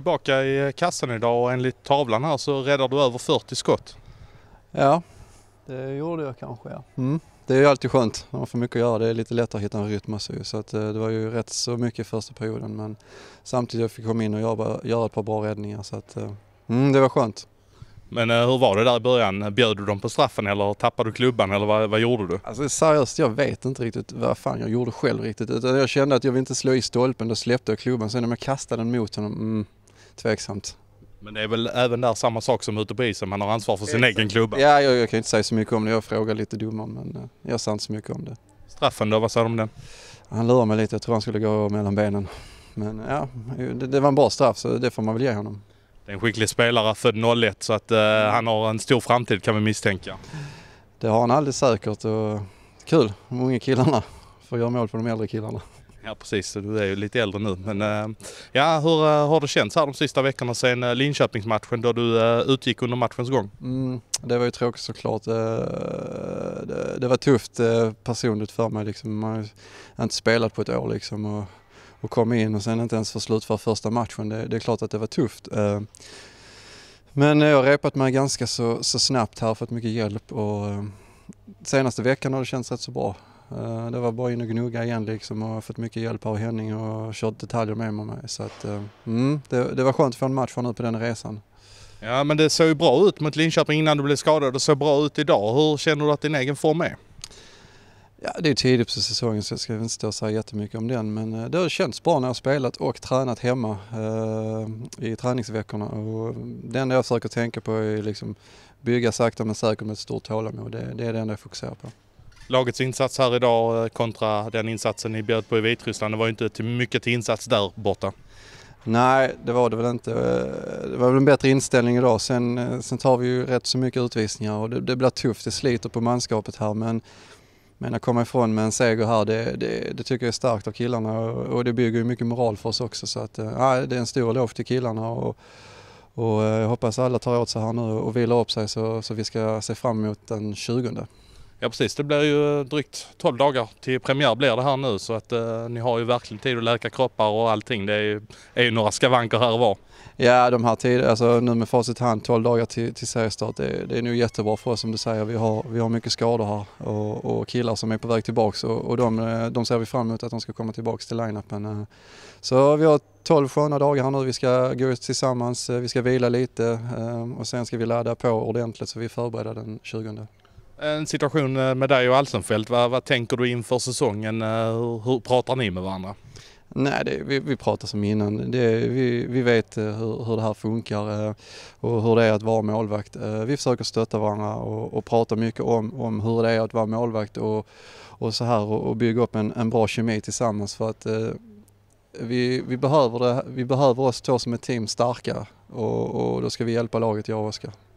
tillbaka i kassan idag och enligt tavlan här så räddar du över 40 skott. Ja, det gjorde jag kanske ja. Mm. Det är ju alltid skönt när man får mycket att göra. Det är lite lättare att hitta en rytm så, att, eh, det var ju rätt så mycket i första perioden men samtidigt fick jag komma in och jobba, göra ett par bra räddningar så att eh, mm, det var skönt. Men eh, hur var det där i början? Bjöd du dem på straffen eller tappade du klubban eller vad, vad gjorde du? Alltså seriöst, jag vet inte riktigt vad fan jag gjorde själv riktigt. Utan jag kände att jag vill inte slå i stolpen, då släppte jag klubban. Sen när jag kastade den mot honom, mm, tveksamt. Men det är väl även där samma sak som ute på isen, man har ansvar för sin Exakt. Eh, egen klubba. Ja, jag, jag, kan inte säga så mycket om det. Jag frågar lite domaren men eh, jag sa inte så mycket om det. Straffen då, vad sa du om den? Han lurade mig lite, jag tror han skulle gå mellan benen. Men ja, det, det var en bra straff så det får man väl ge honom. Det är en skicklig spelare, född 01, så att eh, mm. han har en stor framtid kan vi misstänka. Det har han alldeles säkert och kul, de unga killarna för att göra mål på de äldre killarna. Ja precis, du är ju lite äldre nu. Men eh, ja, hur eh, har det känts här de sista veckorna sedan eh, Linköpingsmatchen då du utgick under matchens gång? Mm, det var ju tråkigt såklart. Det, det var tufft personligt för mig liksom. Man har inte spelat på ett år liksom. Och, och kom in och sen inte ens få slutföra första matchen. Det, det, är klart att det var tufft. Men jag har repat mig ganska så, så snabbt här, fått mycket hjälp och senaste veckan har det känts rätt så bra. Eh, det var bara in och gnugga igen liksom och jag har fått mycket hjälp av Henning och kört detaljer med mig. Så att, eh, mm, det, det var skönt att få en match för nu på den resan. Ja men det såg ju bra ut mot Linköping innan du blev skadad. Det såg bra ut idag. Hur känner du att din egen form är? Ja, det är tidigt på säsongen så jag ska inte stå och säga jättemycket om den men eh, det har känts bra när jag har spelat och tränat hemma eh, i träningsveckorna. Och det enda jag försöker tänka på är liksom bygga sakta men säkert med ett stort tålamod. Det, det är det enda jag fokuserar på lagets insats här idag eh, kontra den insatsen ni bjöd på i Vitryssland. Det var ju inte till mycket till insats där borta. Nej, det var det väl inte. Eh, det var väl en bättre inställning idag. Sen, eh, sen tar vi ju rätt så mycket utvisningar och det, det blir tufft. Det sliter på manskapet här men, men att komma ifrån med en seger här det, det, det tycker jag är starkt av killarna och, och, det bygger ju mycket moral för oss också. Så att, nej, det är en stor lov till killarna. Och, och jag hoppas alla tar åt sig här nu och vilar upp sig så, så vi ska se fram emot den 20. Ja precis, det blir ju drygt 12 dagar till premiär blir det här nu så att eh, ni har ju verkligen tid att läka kroppar och allting. Det är ju, är ju några skavanker här och var. Ja, de här tiderna, alltså nu med facit hand 12 dagar till, till seriestart, det, det är nog jättebra för oss som du säger. Vi har, vi har mycket skador här och, och killar som är på väg tillbaks och, och de, eh, de ser vi fram emot att de ska komma tillbaks till line-upen. Eh. Så vi har 12 sköna dagar här nu. Vi ska gå ut tillsammans, eh, vi ska vila lite och sen ska vi ladda på ordentligt så vi är förberedda den 20. En situation eh, med dig och Alsenfelt, vad, vad tänker du inför säsongen? Eh, hur, hur pratar ni med varandra? Nej, det, vi, vi pratar som innan. Det, vi, vi vet eh, hur, hur det här funkar och hur det är att vara målvakt. Vi försöker stötta varandra och, och prata mycket om, om hur det är att vara målvakt och, och så här och, bygga upp en, en bra kemi tillsammans för att vi, vi, behöver det, vi behöver oss två som ett team starka och, och då ska vi hjälpa laget, jag och Oskar.